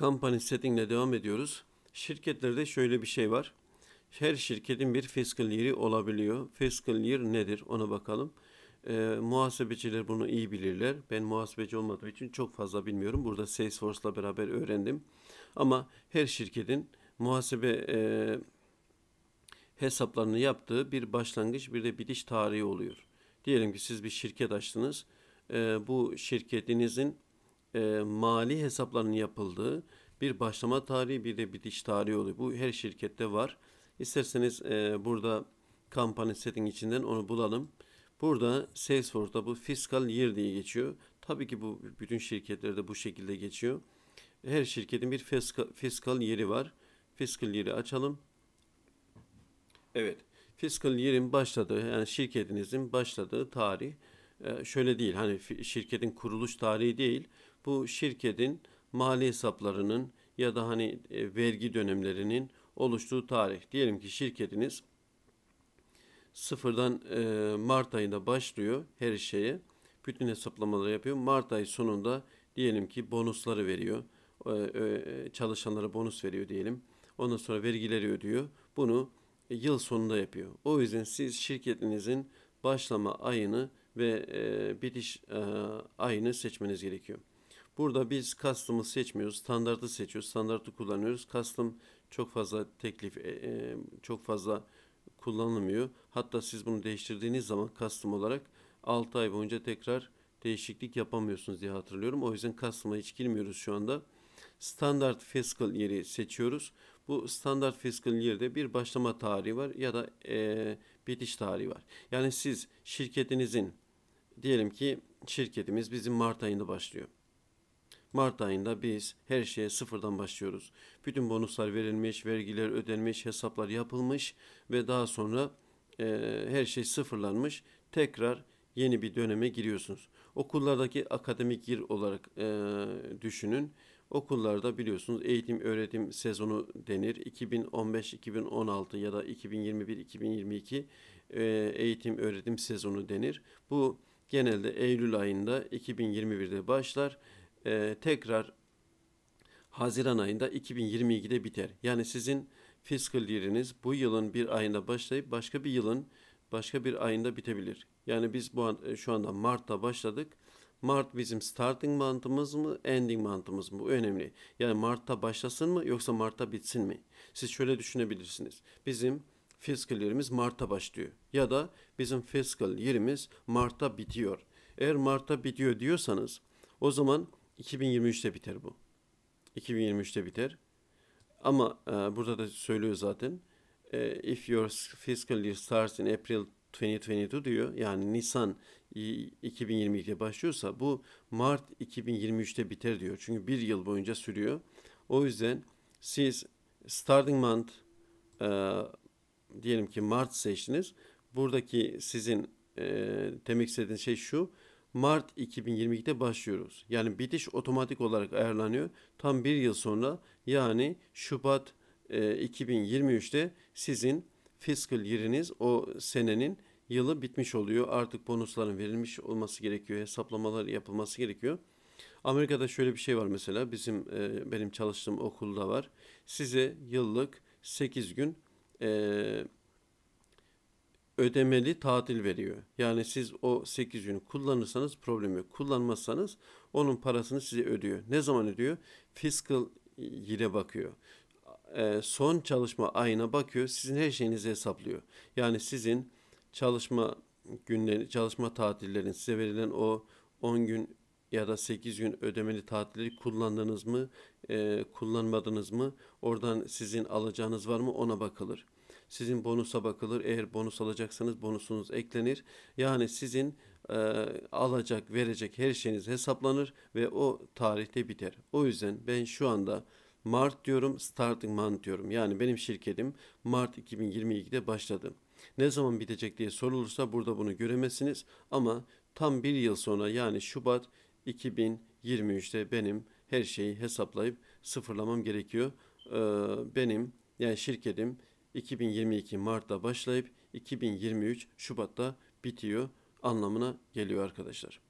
Company ile devam ediyoruz. Şirketlerde şöyle bir şey var. Her şirketin bir fiscal year'i olabiliyor. Fiscal year nedir ona bakalım. E, muhasebeciler bunu iyi bilirler. Ben muhasebeci olmadığı için çok fazla bilmiyorum. Burada Salesforce'la beraber öğrendim. Ama her şirketin muhasebe e, hesaplarını yaptığı bir başlangıç bir de bitiş tarihi oluyor. Diyelim ki siz bir şirket açtınız. E, bu şirketinizin e, mali hesaplarının yapıldığı bir başlama tarihi bir de bitiş tarihi oluyor. Bu her şirkette var. İsterseniz e, burada kampanya setting içinden onu bulalım. Burada Salesforce'da bu fiskal year diye geçiyor. Tabii ki bu bütün şirketlerde bu şekilde geçiyor. Her şirketin bir fiskal, fiskal yeri var. Fiskal yeri açalım. Evet. Fiskal yerin başladığı yani şirketinizin başladığı tarih e, şöyle değil. Hani şirketin kuruluş tarihi değil bu şirketin mali hesaplarının ya da hani e, vergi dönemlerinin oluştuğu tarih. Diyelim ki şirketiniz sıfırdan e, Mart ayında başlıyor her şeye. Bütün hesaplamaları yapıyor. Mart ayı sonunda diyelim ki bonusları veriyor. E, çalışanlara bonus veriyor diyelim. Ondan sonra vergileri ödüyor. Bunu yıl sonunda yapıyor. O yüzden siz şirketinizin başlama ayını ve bitiş ayını seçmeniz gerekiyor. Burada biz custom'ı seçmiyoruz. Standartı seçiyoruz. Standartı kullanıyoruz. Custom çok fazla teklif e, e, çok fazla kullanılmıyor. Hatta siz bunu değiştirdiğiniz zaman custom olarak 6 ay boyunca tekrar değişiklik yapamıyorsunuz diye hatırlıyorum. O yüzden custom'a hiç girmiyoruz şu anda. Standart fiscal yeri seçiyoruz. Bu standart fiscal yerde bir başlama tarihi var ya da e, bitiş tarihi var. Yani siz şirketinizin diyelim ki şirketimiz bizim Mart ayında başlıyor. Mart ayında biz her şeye sıfırdan başlıyoruz. Bütün bonuslar verilmiş, vergiler ödenmiş, hesaplar yapılmış ve daha sonra e, her şey sıfırlanmış. Tekrar yeni bir döneme giriyorsunuz. Okullardaki akademik yıl olarak e, düşünün. Okullarda biliyorsunuz eğitim öğretim sezonu denir. 2015-2016 ya da 2021-2022 e, eğitim öğretim sezonu denir. Bu genelde Eylül ayında 2021'de başlar e, tekrar Haziran ayında 2022'de biter. Yani sizin fiskal yeriniz bu yılın bir ayında başlayıp başka bir yılın başka bir ayında bitebilir. Yani biz bu an, e, şu anda Mart'ta başladık. Mart bizim starting month'ımız mı, ending month'ımız mı? Bu önemli. Yani Mart'ta başlasın mı yoksa Mart'ta bitsin mi? Siz şöyle düşünebilirsiniz. Bizim fiskal yerimiz Mart'ta başlıyor ya da bizim fiskal yerimiz Mart'ta bitiyor. Eğer Mart'ta bitiyor diyorsanız o zaman 2023'te biter bu. 2023'te biter. Ama e, burada da söylüyor zaten. E, if your fiscal year starts in April 2022 diyor. Yani Nisan 2022'de başlıyorsa bu Mart 2023'te biter diyor. Çünkü bir yıl boyunca sürüyor. O yüzden siz starting month e, diyelim ki Mart seçtiniz. Buradaki sizin e, demek istediğiniz şey şu. Mart 2022'de başlıyoruz. Yani bitiş otomatik olarak ayarlanıyor. Tam bir yıl sonra yani Şubat 2023'te e, sizin fiskal yeriniz o senenin yılı bitmiş oluyor. Artık bonusların verilmiş olması gerekiyor. Hesaplamalar yapılması gerekiyor. Amerika'da şöyle bir şey var mesela bizim e, benim çalıştığım okulda var. Size yıllık 8 gün e, ödemeli tatil veriyor. Yani siz o 8 günü kullanırsanız problem yok. Kullanmazsanız onun parasını size ödüyor. Ne zaman ödüyor? Fiscal yere bakıyor. E, son çalışma ayına bakıyor. Sizin her şeyinizi hesaplıyor. Yani sizin çalışma günleri, çalışma tatillerin size verilen o 10 gün ya da 8 gün ödemeli tatilleri kullandınız mı, e, kullanmadınız mı? Oradan sizin alacağınız var mı ona bakılır. Sizin bonusa bakılır. Eğer bonus alacaksanız bonusunuz eklenir. Yani sizin e, alacak, verecek her şeyiniz hesaplanır ve o tarihte biter. O yüzden ben şu anda Mart diyorum, starting month diyorum. Yani benim şirketim Mart 2022'de başladı. Ne zaman bitecek diye sorulursa burada bunu göremezsiniz ama tam bir yıl sonra yani Şubat 2023'te benim her şeyi hesaplayıp sıfırlamam gerekiyor. Ee, benim yani şirketim 2022 Mart'ta başlayıp 2023 Şubat'ta bitiyor anlamına geliyor arkadaşlar.